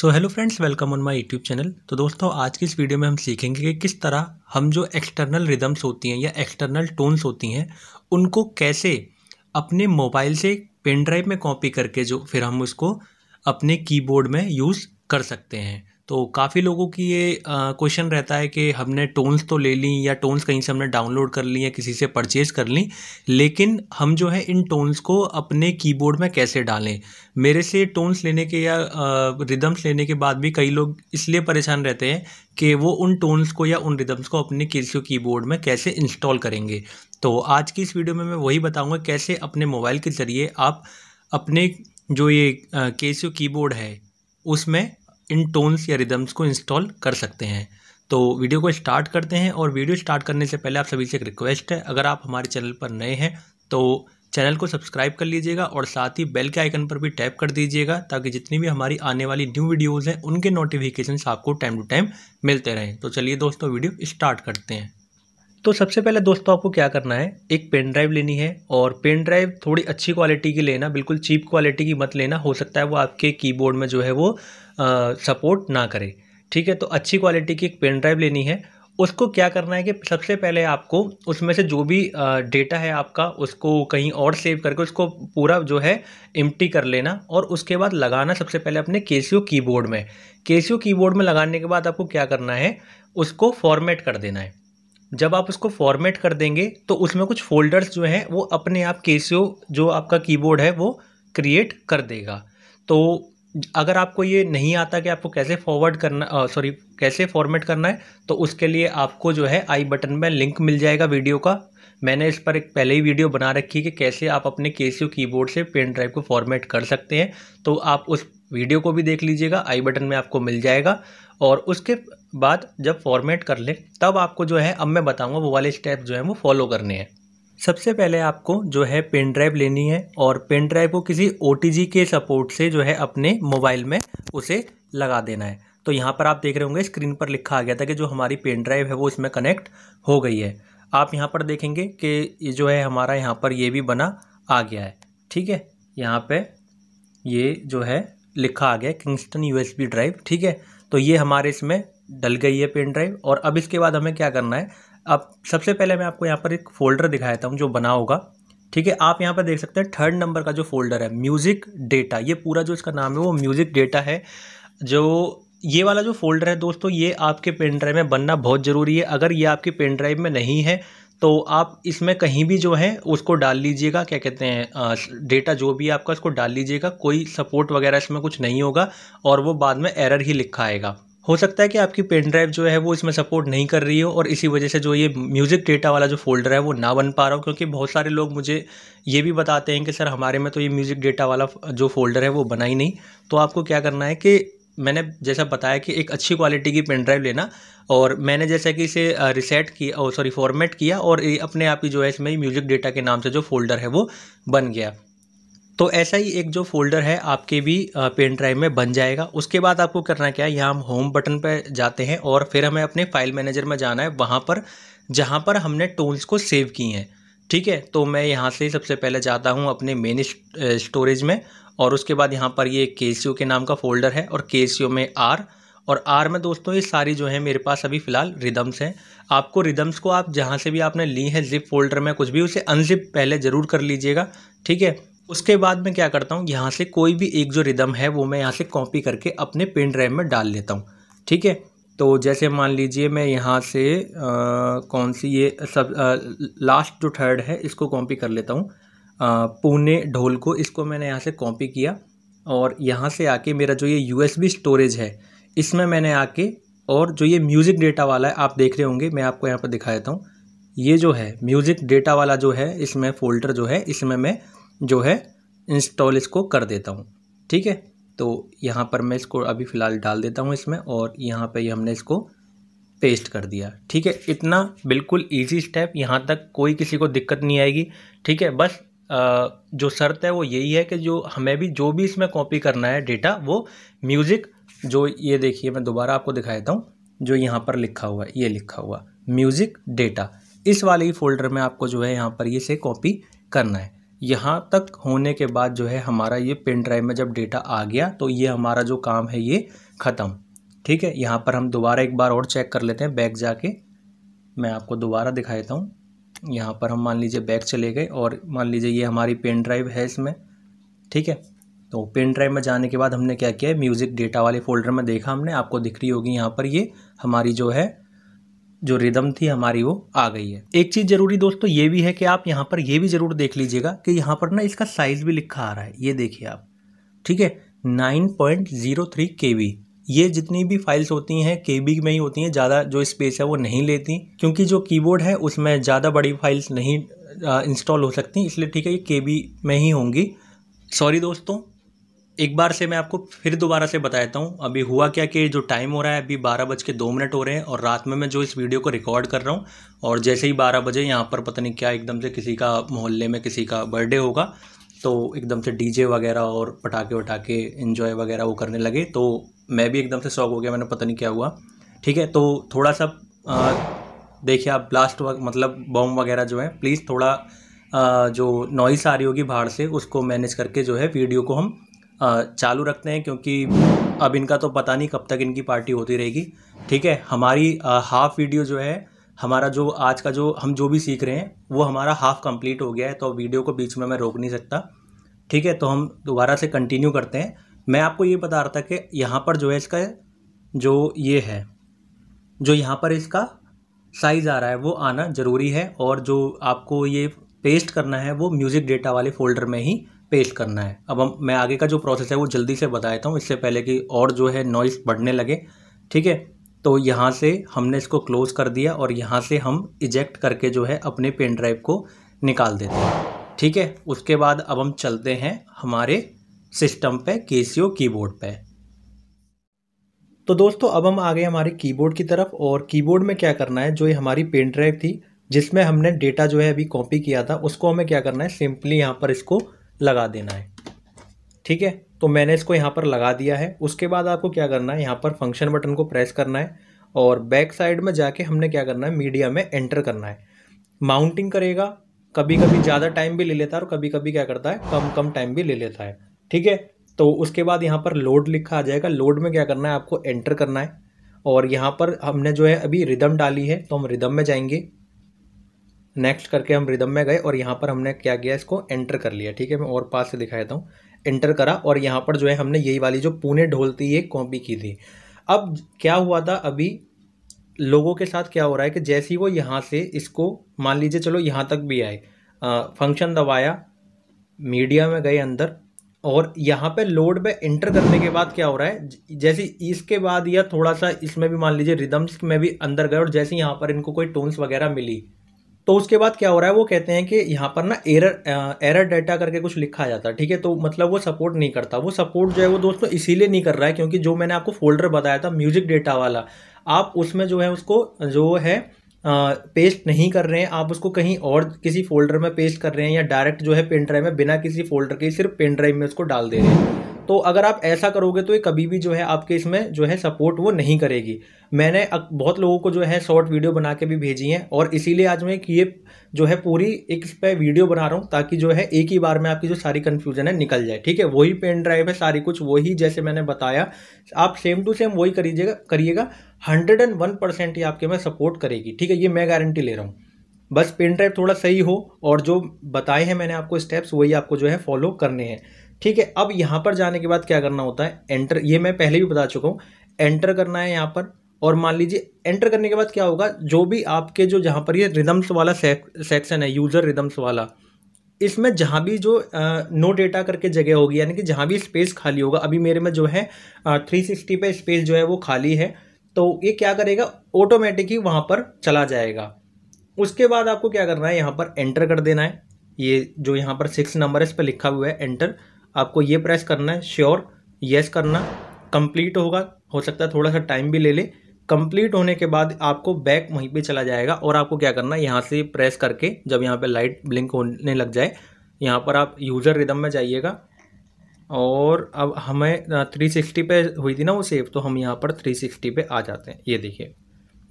so hello friends welcome on my YouTube channel तो दोस्तों आज की इस वीडियो में हम सीखेंगे कि किस तरह हम जो एक्सटर्नल रिदम्स होती हैं या एक्सटर्नल टोन्स होती हैं उनको कैसे अपने मोबाइल से पेन ड्राइव में कॉपी करके जो फिर हम उसको अपने कीबोर्ड में यूज़ कर सकते हैं तो काफ़ी लोगों की ये क्वेश्चन रहता है कि हमने टोन्स तो ले ली या टोन्स कहीं से हमने डाउनलोड कर ली या किसी से परचेज़ कर ली लेकिन हम जो है इन टोन्स को अपने कीबोर्ड में कैसे डालें मेरे से टोन्स लेने के या रिदम्स लेने के बाद भी कई लोग इसलिए परेशान रहते हैं कि वो उन टोन्स को या उन रिदम्स को अपने की कीबोर्ड में कैसे इंस्टॉल करेंगे तो आज की इस वीडियो में मैं वही बताऊँगा कैसे अपने मोबाइल के ज़रिए आप अपने जो ये केसियो कीबोर्ड है उसमें इन टोन्स या रिदम्स को इंस्टॉल कर सकते हैं तो वीडियो को स्टार्ट करते हैं और वीडियो स्टार्ट करने से पहले आप सभी से एक रिक्वेस्ट है अगर आप हमारे चैनल पर नए हैं तो चैनल को सब्सक्राइब कर लीजिएगा और साथ ही बेल के आइकन पर भी टैप कर दीजिएगा ताकि जितनी भी हमारी आने वाली न्यू वीडियोज़ हैं उनके नोटिफिकेशन आपको टाइम टू टाइम मिलते रहें तो चलिए दोस्तों वीडियो स्टार्ट करते हैं तो सबसे पहले दोस्तों आपको क्या करना है एक पेन ड्राइव लेनी है और पेन ड्राइव थोड़ी अच्छी क्वालिटी की लेना बिल्कुल चीप क्वालिटी की मत लेना हो सकता है वो आपके कीबोर्ड में जो है वो आ, सपोर्ट ना करे ठीक है तो अच्छी क्वालिटी की एक पेन ड्राइव लेनी है उसको क्या करना है कि सबसे पहले आपको उसमें से जो भी डेटा है आपका उसको कहीं और सेव करके उसको पूरा जो है इम्टी कर लेना और उसके बाद लगाना सबसे पहले अपने केसियो कीबोर्ड में केसियो कीबोर्ड में लगाने के बाद आपको क्या करना है उसको फॉर्मेट कर देना है जब आप उसको फॉर्मेट कर देंगे तो उसमें कुछ फोल्डर्स जो हैं वो अपने आप केसियो जो आपका कीबोर्ड है वो क्रिएट कर देगा तो अगर आपको ये नहीं आता कि आपको कैसे फॉरवर्ड करना सॉरी कैसे फॉर्मेट करना है तो उसके लिए आपको जो है आई बटन में लिंक मिल जाएगा वीडियो का मैंने इस पर एक पहले ही वीडियो बना रखी है कि कैसे आप अपने केसियो कीबोर्ड से पेन ड्राइव को फॉर्मेट कर सकते हैं तो आप उस वीडियो को भी देख लीजिएगा आई बटन में आपको मिल जाएगा और उसके बाद जब फॉर्मेट कर लें तब आपको जो है अब मैं बताऊंगा वो वाले स्टेप जो है वो फॉलो करने हैं सबसे पहले आपको जो है पेन ड्राइव लेनी है और पेन ड्राइव को किसी ओ के सपोर्ट से जो है अपने मोबाइल में उसे लगा देना है तो यहाँ पर आप देख रहे होंगे स्क्रीन पर लिखा आ गया था कि जो हमारी पेन ड्राइव है वो इसमें कनेक्ट हो गई है आप यहाँ पर देखेंगे कि ये जो है हमारा यहाँ पर ये भी बना आ गया है ठीक है यहाँ पे ये जो है लिखा आ गया किंगस्टन यूएसबी ड्राइव ठीक है तो ये हमारे इसमें डल गई है पेन ड्राइव और अब इसके बाद हमें क्या करना है अब सबसे पहले मैं आपको यहाँ पर एक फ़ोल्डर दिखाया था जो बना होगा ठीक है आप यहाँ पर देख सकते हैं थर्ड नंबर का जो फोल्डर है म्यूज़िक डेटा ये पूरा जो इसका नाम है वो म्यूज़िक डेटा है जो ये वाला जो फोल्डर है दोस्तों ये आपके पेन ड्राइव में बनना बहुत ज़रूरी है अगर ये आपकी पेन ड्राइव में नहीं है तो आप इसमें कहीं भी जो है उसको डाल लीजिएगा क्या कहते हैं डेटा जो भी आपका उसको डाल लीजिएगा कोई सपोर्ट वगैरह इसमें कुछ नहीं होगा और वो बाद में एरर ही लिखा आएगा हो सकता है कि आपकी पेन ड्राइव जो है वो इसमें सपोर्ट नहीं कर रही हो और इसी वजह से जो ये म्यूज़िक डेटा वाला जो फोल्डर है वो ना बन पा रहा हो क्योंकि बहुत सारे लोग मुझे ये भी बताते हैं कि सर हमारे में तो ये म्यूज़िक डेटा वाला जो फोल्डर है वो बना ही नहीं तो आपको क्या करना है कि मैंने जैसा बताया कि एक अच्छी क्वालिटी की पेन ड्राइव लेना और मैंने जैसा कि इसे रिसेट किया सॉरी फॉर्मेट किया और अपने आप ही जो है इसमें म्यूज़िक डेटा के नाम से जो फोल्डर है वो बन गया तो ऐसा ही एक जो फोल्डर है आपके भी पेन ड्राइव में बन जाएगा उसके बाद आपको करना क्या है यहाँ हम होम बटन पर जाते हैं और फिर हमें अपने फाइल मैनेजर में जाना है वहाँ पर जहाँ पर हमने टूल्स को सेव किए हैं ठीक है तो मैं यहाँ से सबसे पहले जाता हूँ अपने मेन स्टोरेज में और उसके बाद यहाँ पर ये के के नाम का फोल्डर है और के में आर और आर में दोस्तों ये सारी जो है मेरे पास अभी फ़िलहाल रिदम्स हैं आपको रिदम्स को आप जहाँ से भी आपने ली हैं जिप फोल्डर में कुछ भी उसे अनजिप पहले ज़रूर कर लीजिएगा ठीक है उसके बाद मैं क्या करता हूँ यहाँ से कोई भी एक जो रिदम है वो मैं यहाँ से कॉपी करके अपने पेन ड्राइव में डाल लेता हूँ ठीक है तो जैसे मान लीजिए मैं यहाँ से आ, कौन सी ये सब आ, लास्ट जो थर्ड है इसको कॉपी कर लेता हूँ पुणे ढोल को इसको मैंने यहाँ से कॉपी किया और यहाँ से आके मेरा जो ये यू स्टोरेज है इसमें मैंने आके और जो ये म्यूज़िक डेटा वाला है आप देख रहे होंगे मैं आपको यहाँ पर दिखा देता हूँ ये जो है म्यूज़िक डेटा वाला जो है इसमें फ़ोल्डर जो है इसमें मैं जो है इंस्टॉल इसको कर देता हूँ ठीक है तो यहाँ पर मैं इसको अभी फ़िलहाल डाल देता हूँ इसमें और यहाँ पर हमने इसको पेस्ट कर दिया ठीक है इतना बिल्कुल इजी स्टेप यहाँ तक कोई किसी को दिक्कत नहीं आएगी ठीक है बस आ, जो शर्त है वो यही है कि जो हमें भी जो भी इसमें कॉपी करना है डेटा वो म्यूज़िक जो ये देखिए मैं दोबारा आपको दिखा देता हूँ जो यहाँ पर लिखा हुआ है ये लिखा हुआ म्यूज़िक डेटा इस वाले ही फोल्डर में आपको जो है यहाँ पर ये से कॉपी करना है यहाँ तक होने के बाद जो है हमारा ये पेन ड्राइव में जब डेटा आ गया तो ये हमारा जो काम है ये ख़त्म ठीक है यहाँ पर हम दोबारा एक बार और चेक कर लेते हैं बैग जाके मैं आपको दोबारा दिखा देता हूँ यहाँ पर हम मान लीजिए बैग चले गए और मान लीजिए ये हमारी पेन ड्राइव है इसमें ठीक है तो पेन ड्राइव में जाने के बाद हमने क्या किया है म्यूज़िक डेटा वाले फोल्डर में देखा हमने आपको दिख रही होगी यहाँ पर ये हमारी जो है जो रिदम थी हमारी वो आ गई है एक चीज़ ज़रूरी दोस्तों ये भी है कि आप यहाँ पर ये भी ज़रूर देख लीजिएगा कि यहाँ पर ना इसका साइज़ भी लिखा आ रहा है ये देखिए आप ठीक है nine point zero three KB बी ये जितनी भी फाइल्स होती हैं के बी में ही होती हैं ज़्यादा जो स्पेस है वो नहीं लेती क्योंकि जो कीबोर्ड है उसमें ज़्यादा बड़ी फाइल्स नहीं इंस्टॉल हो सकती इसलिए ठीक है ये के बी में ही होंगी सॉरी दोस्तों एक बार से मैं आपको फिर दोबारा से बता देता हूँ अभी हुआ क्या कि जो टाइम हो रहा है अभी बारह बज के दो मिनट हो रहे हैं और रात में मैं जो इस वीडियो को रिकॉर्ड कर रहा हूँ और जैसे ही बारह बजे यहाँ पर पता नहीं क्या एकदम से किसी का मोहल्ले में किसी का बर्थडे होगा तो एकदम से डीजे वगैरह और पटाखे वटाखे इन्जॉय वगैरह वो करने लगे तो मैं भी एकदम से शौक हो गया मैंने पता नहीं क्या हुआ ठीक है तो थोड़ा सा देखिए आप ब्लास्ट मतलब बम वगैरह जो है प्लीज़ थोड़ा जो नॉइस आ रही होगी बाहर से उसको मैनेज करके जो है वीडियो को हम चालू रखते हैं क्योंकि अब इनका तो पता नहीं कब तक इनकी पार्टी होती रहेगी ठीक है हमारी हाफ़ वीडियो जो है हमारा जो आज का जो हम जो भी सीख रहे हैं वो हमारा हाफ़ कंप्लीट हो गया है तो वीडियो को बीच में मैं रोक नहीं सकता ठीक है तो हम दोबारा से कंटिन्यू करते हैं मैं आपको ये बता रहा था कि यहाँ पर जो है इसका जो ये है जो यहाँ पर इसका साइज़ आ रहा है वो आना ज़रूरी है और जो आपको ये पेस्ट करना है वो म्यूज़िक डेटा वाले फ़ोल्डर में ही पेस्ट करना है अब हम मैं आगे का जो प्रोसेस है वो जल्दी से बता देता हूँ इससे पहले कि और जो है नॉइस बढ़ने लगे ठीक है तो यहाँ से हमने इसको क्लोज़ कर दिया और यहाँ से हम इजेक्ट करके जो है अपने पेन ड्राइव को निकाल देते हैं ठीक है उसके बाद अब हम चलते हैं हमारे सिस्टम पे केसीओ कीबोर्ड पे तो दोस्तों अब हम आ गए हमारे कीबोर्ड की तरफ और कीबोर्ड में क्या करना है जो ये हमारी पेन ड्राइव थी जिसमें हमने डेटा जो है अभी कॉपी किया था उसको हमें क्या करना है सिंपली यहाँ पर इसको लगा देना है ठीक है तो मैंने इसको यहाँ पर लगा दिया है उसके बाद आपको क्या करना है यहाँ पर फंक्शन बटन को प्रेस करना है और बैक साइड में जाके हमने क्या करना है मीडिया में एंटर करना है माउंटिंग करेगा कभी कभी ज़्यादा टाइम भी ले लेता है और कभी कभी क्या करता है कम कम टाइम भी ले लेता है ठीक है तो उसके बाद यहाँ पर लोड लिखा आ जाएगा लोड में क्या करना है आपको एंटर करना है और यहाँ पर हमने जो है अभी रिदम डाली है तो हम रिदम में जाएंगे नेक्स्ट करके हम रिदम में गए और यहाँ पर हमने क्या किया इसको एंटर कर लिया ठीक है मैं और पास से दिखा देता हूँ एंटर करा और यहाँ पर जो है हमने यही वाली जो पुणे ढोल थी ये कॉपी की थी अब क्या हुआ था अभी लोगों के साथ क्या हो रहा है कि जैसे ही वो यहाँ से इसको मान लीजिए चलो यहाँ तक भी आए फंक्शन दबाया मीडिया में गए अंदर और यहाँ पे लोड पे इंटर करने के बाद क्या हो रहा है जैसे इसके बाद या थोड़ा सा इसमें भी मान लीजिए रिदम्स में भी अंदर गए और जैसे यहाँ पर इनको कोई टोन्स वगैरह मिली तो उसके बाद क्या हो रहा है वो कहते हैं कि यहाँ पर ना एरर एरर डाटा करके कुछ लिखा जाता है ठीक है तो मतलब वो सपोर्ट नहीं करता वो सपोर्ट जो है वो दोस्तों इसीलिए नहीं कर रहा है क्योंकि जो मैंने आपको फोल्डर बताया था म्यूजिक डेटा वाला आप उसमें जो है उसको जो है आ, पेस्ट नहीं कर रहे हैं आप उसको कहीं और किसी फोल्डर में पेस्ट कर रहे हैं या डायरेक्ट जो है पेन ड्राइव में बिना किसी फोल्डर के सिर्फ पेन ड्राइव में उसको डाल दे रहे हैं तो अगर आप ऐसा करोगे तो ये कभी भी जो है आपके इसमें जो है सपोर्ट वो नहीं करेगी मैंने बहुत लोगों को जो है शॉर्ट वीडियो बना के भी भेजी हैं और इसीलिए आज मैं ये जो है पूरी एक पे वीडियो बना रहा हूँ ताकि जो है एक ही बार में आपकी जो सारी कन्फ्यूजन है निकल जाए ठीक है वही पेन ड्राइव है सारी कुछ वही जैसे मैंने बताया आप सेम टू सेम वही करिएगा करिएगा हंड्रेड एंड वन परसेंट ही आपके में सपोर्ट करेगी ठीक है ये मैं गारंटी ले रहा हूँ बस पेन ड्राइव थोड़ा सही हो और जो बताए हैं मैंने आपको स्टेप्स वही आपको जो है फॉलो करने हैं ठीक है अब यहाँ पर जाने के बाद क्या करना होता है एंटर ये मैं पहले भी बता चुका हूँ एंटर करना है यहाँ पर और मान लीजिए एंटर करने के बाद क्या होगा जो भी आपके जो जहाँ पर ये रिदम्स वाला सेक्शन है यूज़र रिदम्स वाला इसमें जहाँ भी जो नो डेटा करके जगह होगी यानी कि जहाँ भी स्पेस खाली होगा अभी मेरे में जो है थ्री सिक्सटी पे स्पेस जो है वो खाली है तो ये क्या करेगा ऑटोमेटिक ही वहाँ पर चला जाएगा उसके बाद आपको क्या करना है यहाँ पर एंटर कर देना है ये जो यहाँ पर सिक्स नंबर है इस पर लिखा हुआ है एंटर आपको ये प्रेस करना है श्योर यस करना कंप्लीट होगा हो सकता है थोड़ा सा टाइम भी ले ले कंप्लीट होने के बाद आपको बैक वहीं पे चला जाएगा और आपको क्या करना है यहाँ से प्रेस करके जब यहाँ पे लाइट ब्लिंक होने लग जाए यहाँ पर आप यूज़र रिदम में जाइएगा और अब हमें 360 uh, पे हुई थी ना वो सेव तो हम यहाँ पर 360 पे आ जाते हैं ये देखिए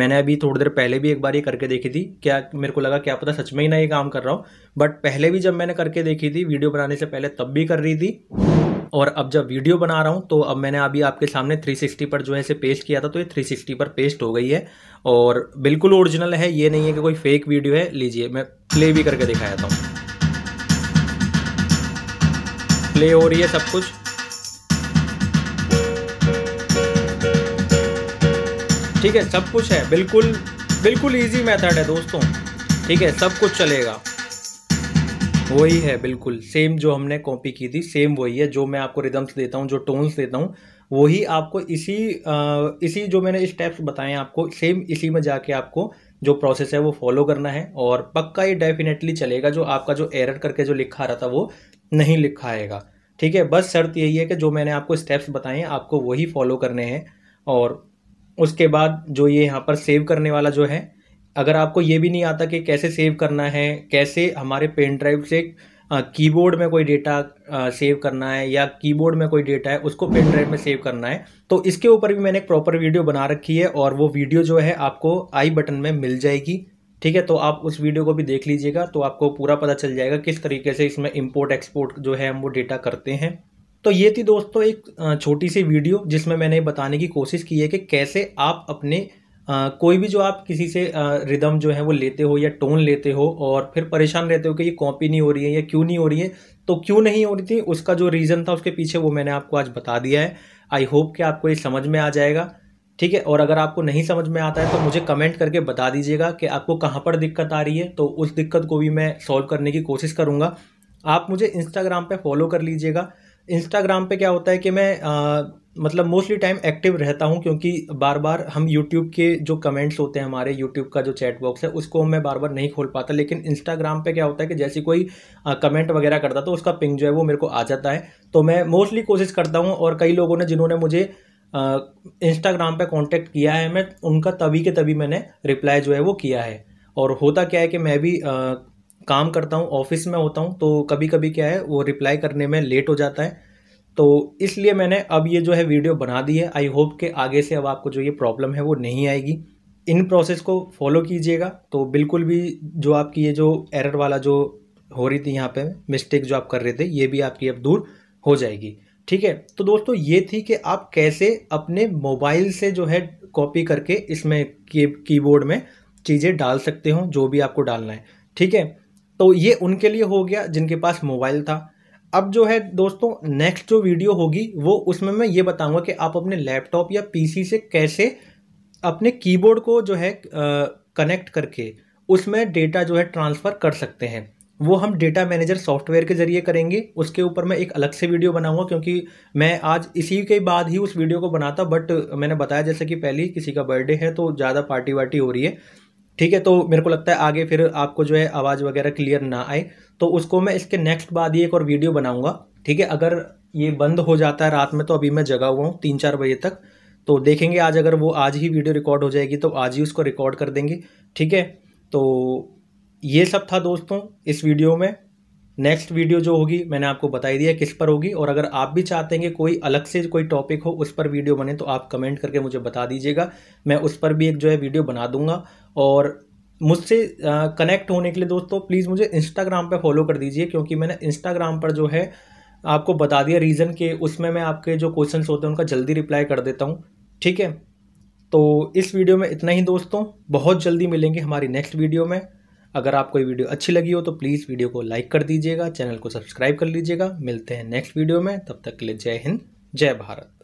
मैंने अभी थोड़ी देर पहले भी एक बार ये करके देखी थी क्या मेरे को लगा क्या पता सच में ही ना ये काम कर रहा हूँ बट पहले भी जब मैंने करके देखी थी वीडियो बनाने से पहले तब भी कर रही थी और अब जब वीडियो बना रहा हूँ तो अब मैंने अभी आपके सामने 360 पर जो है इसे पेस्ट किया था तो ये 360 पर पेस्ट हो गई है और बिल्कुल ओरिजिनल है ये नहीं है कि कोई फेक वीडियो है लीजिए मैं प्ले भी करके दिखाया था प्ले हो रही है सब कुछ ठीक है सब कुछ है बिल्कुल बिल्कुल इजी मेथड है दोस्तों ठीक है सब कुछ चलेगा वही है बिल्कुल सेम जो हमने कॉपी की थी सेम वही है जो मैं आपको रिदम्स देता हूँ जो टोन्स देता हूँ वही आपको इसी आ, इसी जो मैंने स्टेप्स बताए आपको सेम इसी में जाके आपको जो प्रोसेस है वो फॉलो करना है और पक्का ये डेफिनेटली चलेगा जो आपका जो एरर करके जो लिखा रहा था वो नहीं लिखा आएगा ठीक है बस शर्त यही है कि जो मैंने आपको स्टेप्स बताए आपको वही फॉलो करने हैं और उसके बाद जो ये यहाँ पर सेव करने वाला जो है अगर आपको ये भी नहीं आता कि कैसे सेव करना है कैसे हमारे पेन ड्राइव से कीबोर्ड में कोई डेटा सेव करना है या कीबोर्ड में कोई डेटा है उसको पेन ड्राइव में सेव करना है तो इसके ऊपर भी मैंने एक प्रॉपर वीडियो बना रखी है और वो वीडियो जो है आपको आई बटन में मिल जाएगी ठीक है तो आप उस वीडियो को भी देख लीजिएगा तो आपको पूरा पता चल जाएगा किस तरीके से इसमें इम्पोर्ट एक्सपोर्ट जो है हम वो डेटा करते हैं तो ये थी दोस्तों एक छोटी सी वीडियो जिसमें मैंने बताने की कोशिश की है कि कैसे आप अपने आ, कोई भी जो आप किसी से रिदम जो है वो लेते हो या टोन लेते हो और फिर परेशान रहते हो कि ये कॉपी नहीं हो रही है या क्यों नहीं हो रही है तो क्यों नहीं हो रही थी उसका जो रीज़न था उसके पीछे वो मैंने आपको आज बता दिया है आई होप कि आपको ये समझ में आ जाएगा ठीक है और अगर आपको नहीं समझ में आता है तो मुझे कमेंट करके बता दीजिएगा कि आपको कहाँ पर दिक्कत आ रही है तो उस दिक्कत को भी मैं सॉल्व करने की कोशिश करूँगा आप मुझे इंस्टाग्राम पर फॉलो कर लीजिएगा इंस्टाग्राम पे क्या होता है कि मैं आ, मतलब मोस्टली टाइम एक्टिव रहता हूँ क्योंकि बार बार हम यूट्यूब के जो कमेंट्स होते हैं हमारे यूट्यूब का जो चैट बॉक्स है उसको मैं बार बार नहीं खोल पाता लेकिन इंस्टाग्राम पे क्या होता है कि जैसे कोई कमेंट वगैरह करता तो उसका पिंग जो है वो मेरे को आ जाता है तो मैं मोस्टली कोशिश करता हूँ और कई लोगों ने जिन्होंने मुझे इंस्टाग्राम पर कॉन्टैक्ट किया है मैं उनका तभी के तभी मैंने रिप्लाई जो है वो किया है और होता क्या है कि मैं भी काम करता हूँ ऑफिस में होता हूँ तो कभी कभी क्या है वो रिप्लाई करने में लेट हो जाता है तो इसलिए मैंने अब ये जो है वीडियो बना दी है आई होप कि आगे से अब आपको जो ये प्रॉब्लम है वो नहीं आएगी इन प्रोसेस को फॉलो कीजिएगा तो बिल्कुल भी जो आपकी ये जो एरर वाला जो हो रही थी यहाँ पे मिस्टेक जो आप कर रहे थे ये भी आपकी अब दूर हो जाएगी ठीक है तो दोस्तों ये थी कि आप कैसे अपने मोबाइल से जो है कॉपी करके इसमें की कीबोर्ड में चीज़ें डाल सकते हो जो भी आपको डालना है ठीक है तो ये उनके लिए हो गया जिनके पास मोबाइल था अब जो है दोस्तों नेक्स्ट जो वीडियो होगी वो उसमें मैं ये बताऊंगा कि आप अपने लैपटॉप या पीसी से कैसे अपने कीबोर्ड को जो है कनेक्ट करके उसमें डेटा जो है ट्रांसफ़र कर सकते हैं वो हम डेटा मैनेजर सॉफ्टवेयर के ज़रिए करेंगे उसके ऊपर मैं एक अलग से वीडियो बनाऊंगा क्योंकि मैं आज इसी के बाद ही उस वीडियो को बनाता बट मैंने बताया जैसे कि पहले ही किसी का बर्थडे है तो ज़्यादा पार्टी वार्टी हो रही है ठीक है तो मेरे को लगता है आगे फिर आपको जो है आवाज़ वगैरह क्लियर ना आए तो उसको मैं इसके नेक्स्ट बाद ही एक और वीडियो बनाऊंगा ठीक है अगर ये बंद हो जाता है रात में तो अभी मैं जगा हुआ हूँ तीन चार बजे तक तो देखेंगे आज अगर वो आज ही वीडियो रिकॉर्ड हो जाएगी तो आज ही उसको रिकॉर्ड कर देंगे ठीक है तो ये सब था दोस्तों इस वीडियो में नेक्स्ट वीडियो जो होगी मैंने आपको बताई दिया किस पर होगी और अगर आप भी चाहते हैं कि कोई अलग से कोई टॉपिक हो उस पर वीडियो बने तो आप कमेंट करके मुझे बता दीजिएगा मैं उस पर भी एक जो है वीडियो बना दूंगा और मुझसे कनेक्ट होने के लिए दोस्तों प्लीज़ मुझे इंस्टाग्राम पर फॉलो कर दीजिए क्योंकि मैंने इंस्टाग्राम पर जो है आपको बता दिया रीज़न के उसमें मैं आपके जो क्वेश्चन होते हैं उनका जल्दी रिप्लाई कर देता हूँ ठीक है तो इस वीडियो में इतना ही दोस्तों बहुत जल्दी मिलेंगे हमारी नेक्स्ट वीडियो में अगर आपको ये वीडियो अच्छी लगी हो तो प्लीज़ वीडियो को लाइक कर दीजिएगा चैनल को सब्सक्राइब कर लीजिएगा मिलते हैं नेक्स्ट वीडियो में तब तक के लिए जय हिंद जय भारत